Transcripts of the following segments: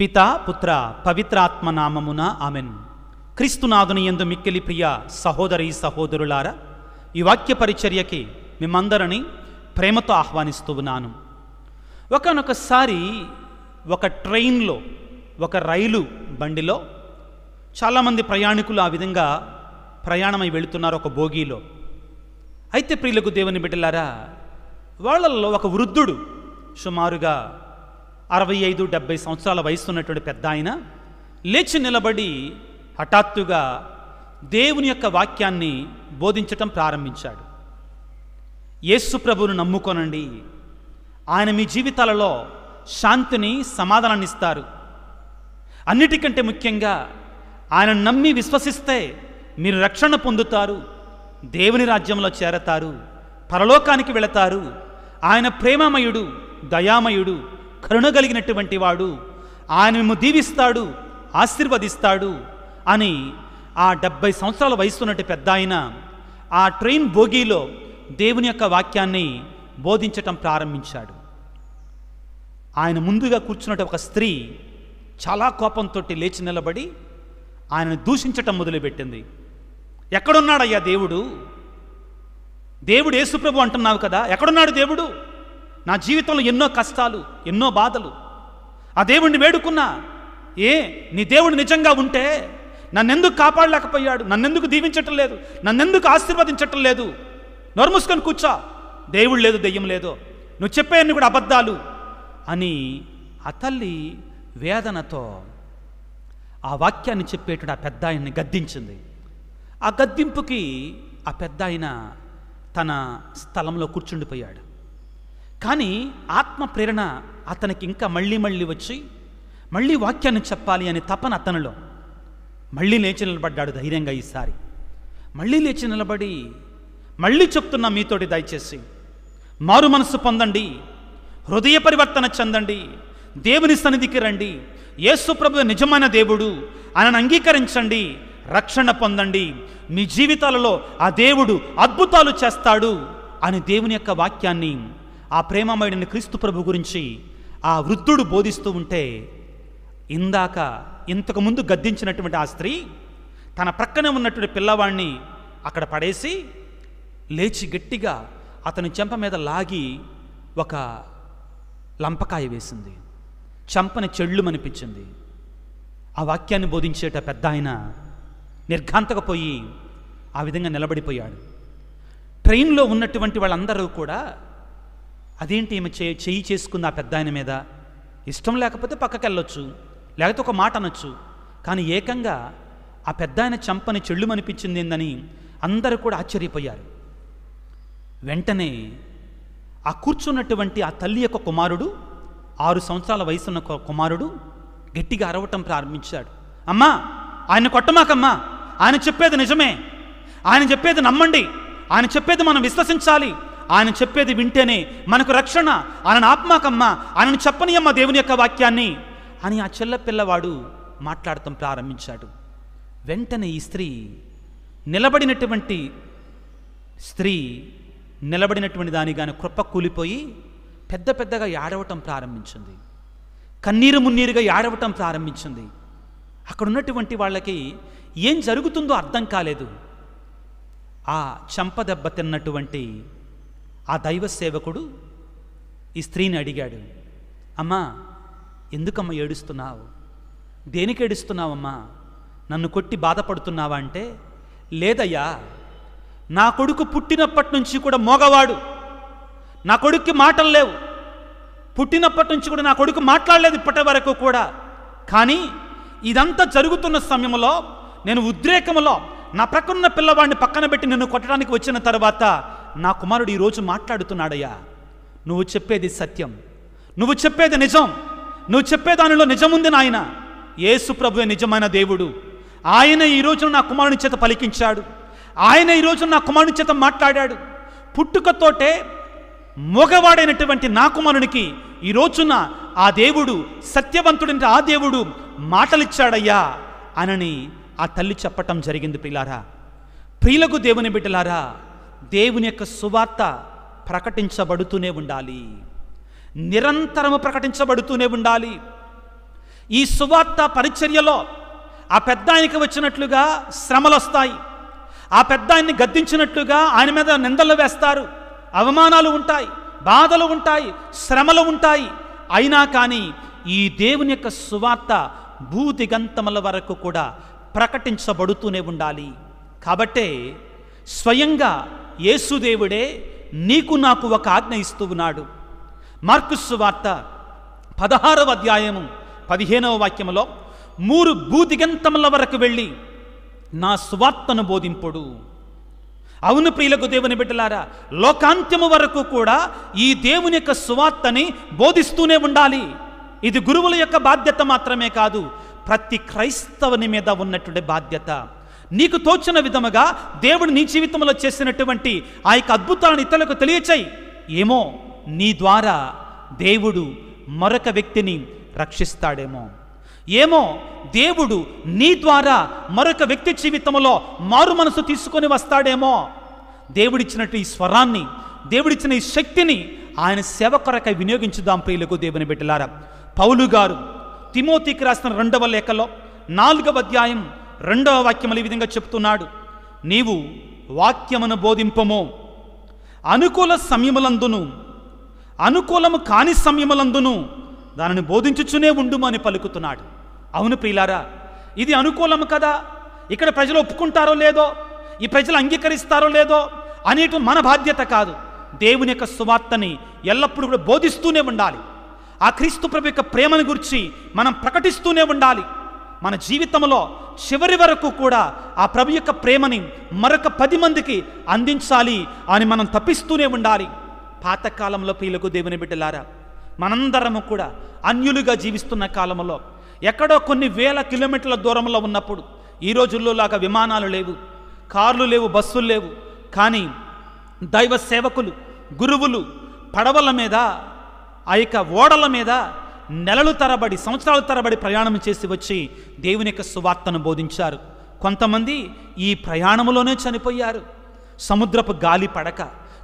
పిత పుత్ర పవిత్రాత్మ నామమున ఆమెన్ క్రీస్తునాథుని ఎందు మిక్కిలి ప్రియ సహోదరి సహోదరులారా ఈ వాక్య పరిచర్యకి మిమ్మందరిని ప్రేమతో ఆహ్వానిస్తూ ఉన్నాను ఒకనొకసారి ఒక ట్రైన్లో ఒక రైలు బండిలో చాలామంది ప్రయాణికులు ఆ విధంగా ప్రయాణమై వెళుతున్నారు ఒక బోగీలో అయితే ప్రియులకు దేవుని బిడ్డలారా వాళ్ళల్లో ఒక వృద్ధుడు సుమారుగా అరవై ఐదు డెబ్బై సంవత్సరాల వయసు ఉన్నటువంటి పెద్ద ఆయన లేచి నిలబడి హఠాత్తుగా దేవుని యొక్క వాక్యాన్ని బోధించటం ప్రారంభించాడు యేసు ప్రభువును నమ్ముకోనండి ఆయన మీ జీవితాలలో శాంతిని సమాధానాన్ని ఇస్తారు అన్నిటికంటే ముఖ్యంగా ఆయన నమ్మి విశ్వసిస్తే మీరు రక్షణ పొందుతారు దేవుని రాజ్యంలో చేరతారు పరలోకానికి వెళతారు ఆయన ప్రేమమయుడు దయామయుడు కరుణ కలిగినటువంటి వాడు ఆయన మేము దీవిస్తాడు ఆశీర్వదిస్తాడు అని ఆ డెబ్బై సంవత్సరాల వయసున్నటి పెద్ద ఆయన ఆ ట్రైన్ బోగీలో దేవుని యొక్క వాక్యాన్ని బోధించటం ప్రారంభించాడు ఆయన ముందుగా కూర్చున్నట్టు ఒక స్త్రీ చాలా కోపంతో లేచి నిలబడి ఆయనను దూషించటం మొదలుపెట్టింది ఎక్కడున్నాడయ్యా దేవుడు దేవుడు ఏసుప్రభు అంటున్నావు కదా ఎక్కడున్నాడు దేవుడు నా జీవితంలో ఎన్నో కష్టాలు ఎన్నో బాధలు ఆ దేవుణ్ణి వేడుకున్నా ఏ నీ దేవుడు నిజంగా ఉంటే నన్నెందుకు కాపాడలేకపోయాడు నన్నెందుకు దీవించటం లేదు నన్నెందుకు ఆశీర్వదించటం లేదు నొరుముసుకొని కూర్చో దేవుడు లేదు దెయ్యం లేదు నువ్వు చెప్పేయన్ని కూడా అబద్ధాలు అని ఆ తల్లి వేదనతో ఆ వాక్యాన్ని చెప్పేటప్పుడు ఆ పెద్ద ఆయన్ని గద్దించింది ఆ గద్దింపుకి ఆ పెద్ద ఆయన తన స్థలంలో కూర్చుండిపోయాడు కానీ ఆత్మ ప్రేరణ అతనికి ఇంకా మళ్ళీ మళ్ళీ వచ్చి మళ్ళీ వాక్యాన్ని చెప్పాలి అనే తపన అతనిలో మళ్ళీ లేచి నిలబడ్డాడు ధైర్యంగా ఈసారి మళ్ళీ లేచి నిలబడి మళ్ళీ చెప్తున్న మీతోటి దయచేసి మారు మనసు పొందండి హృదయ పరివర్తన చెందండి దేవుని సన్నిధికి రండి యేసుప్రభు నిజమైన దేవుడు ఆయనను అంగీకరించండి రక్షణ పొందండి మీ జీవితాలలో ఆ దేవుడు అద్భుతాలు చేస్తాడు అని దేవుని యొక్క వాక్యాన్ని ఆ ప్రేమమైన క్రీస్తు ప్రభు గురించి ఆ వృద్ధుడు బోధిస్తూ ఉంటే ఇందాక ఇంతకుముందు గద్దించినటువంటి ఆ స్త్రీ తన ప్రక్కనే ఉన్నటువంటి పిల్లవాడిని అక్కడ పడేసి లేచి గట్టిగా అతని చెంప మీద లాగి ఒక లంపకాయ వేసింది చెంపని చెళ్ళు అనిపించింది ఆ వాక్యాన్ని బోధించేట పెద్ద ఆయన నిర్ఘాంతకపోయి ఆ విధంగా నిలబడిపోయాడు ట్రైన్లో ఉన్నటువంటి వాళ్ళందరూ కూడా అదేంటి ఈమె చే చెయ్యి చేసుకుంది ఆ పెద్ద ఆయన మీద ఇష్టం లేకపోతే పక్కకి వెళ్ళొచ్చు లేకపోతే ఒక మాట అనొచ్చు కానీ ఏకంగా ఆ పెద్ద ఆయన చంపని అనిపించింది ఏందని అందరూ కూడా ఆశ్చర్యపోయారు వెంటనే ఆ కూర్చున్నటువంటి ఆ తల్లి యొక్క కుమారుడు ఆరు సంవత్సరాల వయసున్న కుమారుడు గట్టిగా అరవటం ప్రారంభించాడు అమ్మా ఆయన కొట్టమాకమ్మా ఆయన చెప్పేది నిజమే ఆయన చెప్పేది నమ్మండి ఆయన చెప్పేది మనం విశ్వసించాలి ఆయన చెప్పేది వింటేనే మనకు రక్షణ ఆయన ఆత్మకమ్మ ఆయనను చెప్పనియమ్మ దేవుని యొక్క వాక్యాన్ని అని ఆ చెల్ల పిల్లవాడు మాట్లాడటం ప్రారంభించాడు వెంటనే ఈ స్త్రీ నిలబడినటువంటి స్త్రీ నిలబడినటువంటి దానిగాని కృప కూలిపోయి పెద్ద పెద్దగా ఏడవటం ప్రారంభించింది కన్నీరు మున్నీరుగా ఏడవటం ప్రారంభించింది అక్కడ ఉన్నటువంటి వాళ్ళకి ఏం జరుగుతుందో అర్థం కాలేదు ఆ చెంపదెబ్బ తిన్నటువంటి ఆ దైవ సేవకుడు ఈ స్త్రీని అడిగాడు అమ్మా ఎందుకమ్మా ఏడుస్తున్నావు దేనికి ఏడుస్తున్నావమ్మా నన్ను కొట్టి బాధపడుతున్నావా అంటే లేదయ్యా నా కొడుకు పుట్టినప్పటి నుంచి కూడా మోగవాడు నా కొడుక్కి మాటలు లేవు పుట్టినప్పటి నుంచి కూడా నా కొడుకు మాట్లాడలేదు ఇప్పటి వరకు కూడా కానీ ఇదంతా జరుగుతున్న సమయంలో నేను ఉద్రేకంలో నా ప్రక్కనున్న పిల్లవాడిని పక్కన పెట్టి నిన్ను కొట్టడానికి వచ్చిన తర్వాత నా కుమారుడు ఈరోజు మాట్లాడుతున్నాడయ్యా నువ్వు చెప్పేది సత్యం నువ్వు చెప్పేది నిజం నువ్వు చెప్పేదానిలో నిజముంది నాయన ఏసు ప్రభువే నిజమైన దేవుడు ఆయన ఈరోజు నా కుమారుని చేత పలికించాడు ఆయన ఈరోజు నా కుమారుని చేత మాట్లాడాడు పుట్టుకతోటే మగవాడైనటువంటి నా కుమారునికి ఈ ఆ దేవుడు సత్యవంతుడి ఆ దేవుడు మాటలిచ్చాడయ్యా అనని ఆ తల్లి చెప్పటం జరిగింది ప్రిలారా ప్రియులకు దేవుని బిడ్డలారా దేవుని యొక్క సువార్త ప్రకటించబడుతూనే ఉండాలి నిరంతరము ప్రకటించబడుతూనే ఉండాలి ఈ సువార్త పరిచర్యలో ఆ పెద్ద ఆయనకి వచ్చినట్లుగా శ్రమలు వస్తాయి ఆ పెద్ద ఆయన్ని గద్దించినట్లుగా ఆయన మీద నిందలు వేస్తారు అవమానాలు ఉంటాయి బాధలు ఉంటాయి శ్రమలు ఉంటాయి అయినా కానీ ఈ దేవుని యొక్క సువార్త భూదిగంతముల వరకు కూడా ప్రకటించబడుతూనే ఉండాలి కాబట్టే స్వయంగా యేసుదేవుడే నీకు నాకు ఒక ఆజ్ఞ ఇస్తూ ఉన్నాడు మార్కుస్సు వార్త పదహారవ అధ్యాయము పదిహేనవ వాక్యములో మూడు భూదిగంతముల వరకు వెళ్ళి నా స్వార్థను బోధింపుడు అవును ప్రియులకు దేవుని బిడ్డలారా లోకాంత్యము వరకు కూడా ఈ దేవుని యొక్క సువార్తని బోధిస్తూనే ఉండాలి ఇది గురువుల యొక్క బాధ్యత మాత్రమే కాదు ప్రతి క్రైస్తవుని మీద ఉన్నటువంటి బాధ్యత నీకు తోచిన విధముగా దేవుడు నీ జీవితంలో చేసినటువంటి ఆ యొక్క అద్భుతాలను ఇతరులకు తెలియచేయి ఏమో నీ ద్వారా దేవుడు మరొక వ్యక్తిని రక్షిస్తాడేమో ఏమో దేవుడు నీ ద్వారా మరొక వ్యక్తి జీవితంలో మారు మనసు తీసుకొని వస్తాడేమో దేవుడిచ్చినట్టు ఈ స్వరాన్ని దేవుడిచ్చిన ఈ శక్తిని ఆయన సేవ కొరకై వినియోగించుదాం ప్రియులకు దేవుని బిడ్డలారా పౌలు గారు తిమోతికి రాసిన రెండవ లేఖలో నాలుగవ అధ్యాయం రెండవ వాక్యములు ఈ విధంగా చెప్తున్నాడు నీవు వాక్యమును బోధింపము అనుకూల సమయములందును అనుకూలము కాని సమయములందును దానిని బోధించుచునే ఉండుము అని పలుకుతున్నాడు అవును ప్రియులారా ఇది అనుకూలము కదా ఇక్కడ ప్రజలు ఒప్పుకుంటారో లేదో ఈ ప్రజలు అంగీకరిస్తారో లేదో అనేటు మన బాధ్యత కాదు దేవుని యొక్క సువార్తని ఎల్లప్పుడూ కూడా బోధిస్తూనే ఉండాలి ఆ క్రీస్తు ప్రభు యొక్క ప్రేమను గురించి మనం ప్రకటిస్తూనే ఉండాలి మన జీవితంలో చివరి వరకు కూడా ఆ ప్రభు యొక్క ప్రేమని మరొక పది మందికి అందించాలి అని మనం తప్పిస్తూనే ఉండాలి పాతకాలంలో పీలకు దేవుని బిడ్డలారా మనందరము కూడా అన్యులుగా జీవిస్తున్న కాలంలో ఎక్కడో కొన్ని వేల కిలోమీటర్ల దూరంలో ఉన్నప్పుడు ఈ రోజుల్లో లాగా విమానాలు లేవు కార్లు లేవు బస్సులు లేవు కానీ దైవ సేవకులు గురువులు పడవల మీద ఆ యొక్క ఓడల మీద నెలలు తరబడి సంవత్సరాల తరబడి ప్రయాణం చేసి వచ్చి దేవుని యొక్క సువార్తను బోధించారు కొంతమంది ఈ ప్రయాణంలోనే చనిపోయారు సముద్రపు గాలి పడక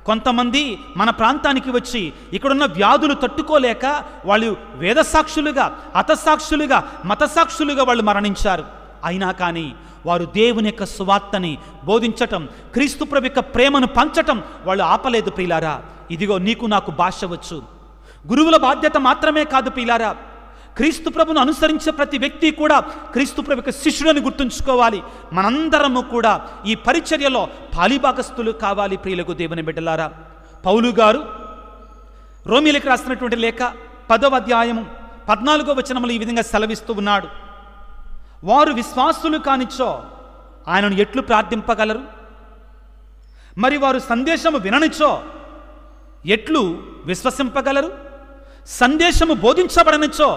కొంతమంది మన ప్రాంతానికి వచ్చి ఇక్కడున్న వ్యాధులు తట్టుకోలేక వాళ్ళు వేదసాక్షులుగా అతసాక్షులుగా మతసాక్షులుగా వాళ్ళు మరణించారు అయినా కానీ వారు దేవుని యొక్క సువార్తని బోధించటం క్రీస్తు ప్రభు యొక్క ప్రేమను పంచటం వాళ్ళు ఆపలేదు ప్రియులారా ఇదిగో నీకు నాకు భాష వచ్చు గురువుల బాధ్యత మాత్రమే కాదు పిల్లారా క్రీస్తు ప్రభును అనుసరించే ప్రతి వ్యక్తి కూడా క్రీస్తు ప్రభు యొక్క శిష్యుడని గుర్తుంచుకోవాలి మనందరము కూడా ఈ పరిచర్యలో పాలిభాగస్థులు కావాలి ప్రియులకు దేవుని బిడ్డలారా పౌలు గారు రోమిలకు రాసినటువంటి లేఖ పదవ అధ్యాయము పద్నాలుగో వచనములు ఈ విధంగా సెలవిస్తూ ఉన్నాడు వారు విశ్వాసులు కానిచ్చో ఆయనను ఎట్లు ప్రార్థింపగలరు మరి వారు సందేశము విననిచో ఎట్లు విశ్వసింపగలరు సందేశము బోధించబడనిచ్చో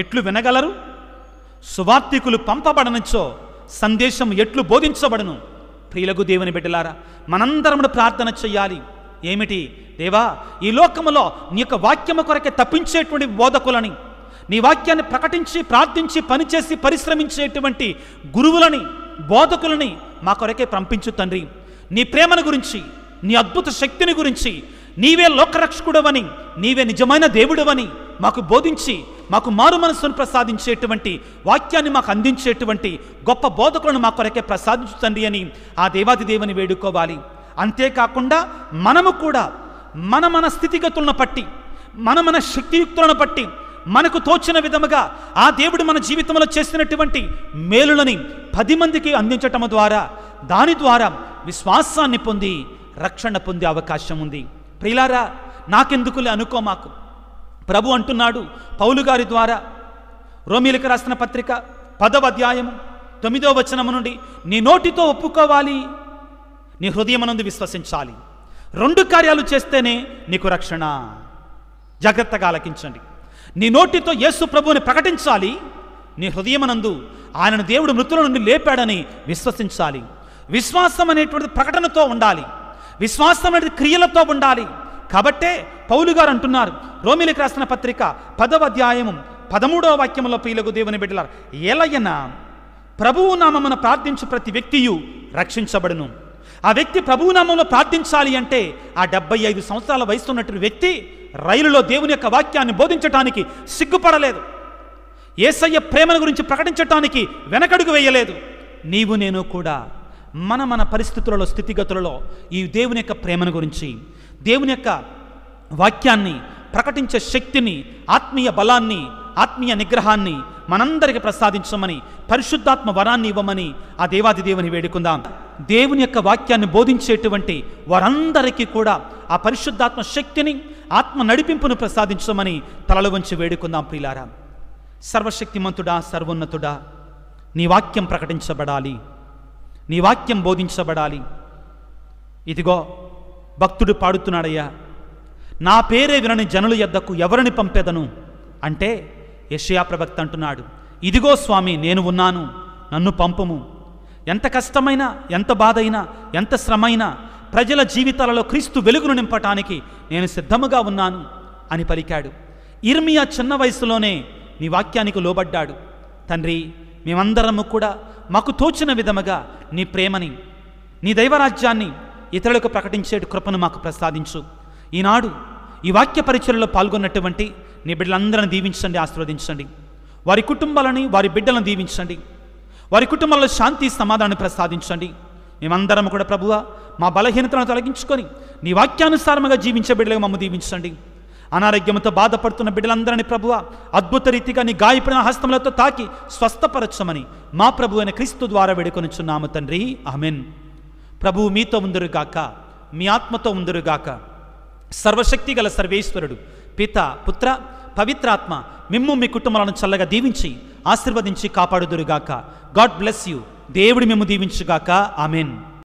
ఎట్లు వినగలరు సువార్థికులు పంపబడనిచ్చో సందేశం ఎట్లు బోధించబడను ప్రియులకు దేవుని బిడ్డలారా మనందరమును ప్రార్థన చెయ్యాలి ఏమిటి దేవా ఈ లోకములో నీ యొక్క వాక్యము కొరకే తప్పించేటువంటి బోధకులని నీ వాక్యాన్ని ప్రకటించి ప్రార్థించి పనిచేసి పరిశ్రమించేటువంటి గురువులని బోధకులని మా కొరకే పంపించు తండ్రి నీ ప్రేమను గురించి నీ అద్భుత శక్తిని గురించి నీవే లోకరక్షకుడవని నీవే నిజమైన దేవుడవని మాకు బోధించి మాకు మారు మనస్సును ప్రసాదించేటువంటి వాక్యాన్ని మాకు అందించేటువంటి గొప్ప బోధకులను మా కొరకే ప్రసాదించుతండి అని ఆ దేవాది దేవుని వేడుకోవాలి అంతేకాకుండా మనము కూడా మన మన స్థితిగతులను బట్టి మన మన శక్తియుక్తులను బట్టి మనకు తోచిన విధముగా ఆ దేవుడు మన జీవితంలో చేసినటువంటి మేలులని పది మందికి అందించటం ద్వారా దాని ద్వారా విశ్వాసాన్ని పొంది రక్షణ పొందే అవకాశం ఉంది ప్రిలారా నాకెందుకులే అనుకో మాకు ప్రభు అంటున్నాడు పౌలు గారి ద్వారా రోమిలకు రాసిన పత్రిక పదవ అధ్యాయము తొమ్మిదో వచనము నుండి నీ నోటితో ఒప్పుకోవాలి నీ హృదయమనందు విశ్వసించాలి రెండు కార్యాలు చేస్తేనే నీకు రక్షణ జాగ్రత్తగా ఆలకించండి నీ నోటితో యేసు ప్రభువుని ప్రకటించాలి నీ హృదయమనందు ఆయనను దేవుడు మృతుల నుండి లేపాడని విశ్వసించాలి విశ్వాసం అనేటువంటి ప్రకటనతో ఉండాలి విశ్వాసం అనేది క్రియలతో ఉండాలి కాబట్టే పౌలు గారు అంటున్నారు రోమిలికి రాసిన పత్రిక పదవ అధ్యాయము పదమూడవ వాక్యంలో పీలగు దేవుని బిడ్డలారు ఎలయన ప్రభువు నామమున ప్రార్థించు ప్రతి వ్యక్తియు రక్షించబడును ఆ వ్యక్తి ప్రభువు నామంలో ప్రార్థించాలి అంటే ఆ డెబ్బై ఐదు సంవత్సరాల వయసున్నటువంటి వ్యక్తి రైలులో దేవుని యొక్క వాక్యాన్ని బోధించటానికి సిగ్గుపడలేదు ఏసయ్య ప్రేమను గురించి ప్రకటించటానికి వెనకడుగు వేయలేదు నీవు నేను కూడా మన మన పరిస్థితులలో స్థితిగతులలో ఈ దేవుని యొక్క ప్రేమను గురించి దేవుని యొక్క వాక్యాన్ని ప్రకటించే శక్తిని ఆత్మీయ బలాన్ని ఆత్మీయ నిగ్రహాన్ని మనందరికి ప్రసాదించమని పరిశుద్ధాత్మ వరాన్ని ఇవ్వమని ఆ దేవాది దేవుని వేడుకుందాం దేవుని యొక్క వాక్యాన్ని బోధించేటువంటి వారందరికీ కూడా ఆ పరిశుద్ధాత్మ శక్తిని ఆత్మ నడిపింపును ప్రసాదించమని తలలు వంచి వేడుకుందాం ప్రియులారా సర్వశక్తిమంతుడా సర్వోన్నతుడా నీ వాక్యం ప్రకటించబడాలి నీ వాక్యం బోధించబడాలి ఇదిగో భక్తుడు పాడుతున్నాడయ్యా నా పేరే వినని జనులు ఎద్దకు ఎవరిని పంపేదను అంటే యషయా ప్రభక్త అంటున్నాడు ఇదిగో స్వామి నేను ఉన్నాను నన్ను పంపము ఎంత కష్టమైనా ఎంత బాధైనా ఎంత శ్రమైనా ప్రజల జీవితాలలో క్రీస్తు వెలుగును నింపటానికి నేను సిద్ధముగా ఉన్నాను అని పలికాడు ఇర్మియా చిన్న వయసులోనే నీ వాక్యానికి లోబడ్డాడు తండ్రి మేమందరము కూడా మాకు తోచిన విధముగా నీ ప్రేమని నీ దైవరాజ్యాన్ని ఇతరులకు ప్రకటించే కృపను మాకు ప్రసాదించు ఈనాడు ఈ వాక్య పరిచయలో పాల్గొన్నటువంటి నీ బిడ్డలందరిని దీవించండి ఆశీర్వదించండి వారి కుటుంబాలని వారి బిడ్డలను దీవించండి వారి కుటుంబంలో శాంతి సమాధానాన్ని ప్రసాదించండి మేమందరం కూడా ప్రభువ మా బలహీనతలను తొలగించుకొని నీ వాక్యానుసారముగా జీవించే బిడ్డలుగా మమ్మ దీవించండి అనారోగ్యంతో బాధపడుతున్న బిడ్డలందరినీ ప్రభువ అద్భుత రీతిగా నీ గాయపడిన హస్తములతో తాకి స్వస్థపరచమని మా ప్రభు అయిన క్రీస్తు ద్వారా వేడుకొనిచున్నాము తండ్రి అమెన్ ప్రభువు మీతో ఉందరుగాక మీ ఆత్మతో ఉందరుగాక సర్వశక్తి గల సర్వేశ్వరుడు పిత పుత్ర పవిత్రాత్మ మిమ్ము మీ కుటుంబాలను చల్లగా దీవించి ఆశీర్వదించి కాపాడుదురుగాక గాడ్ బ్లెస్ యూ దేవుడి మిమ్ము దీవించుగాక ఆమెన్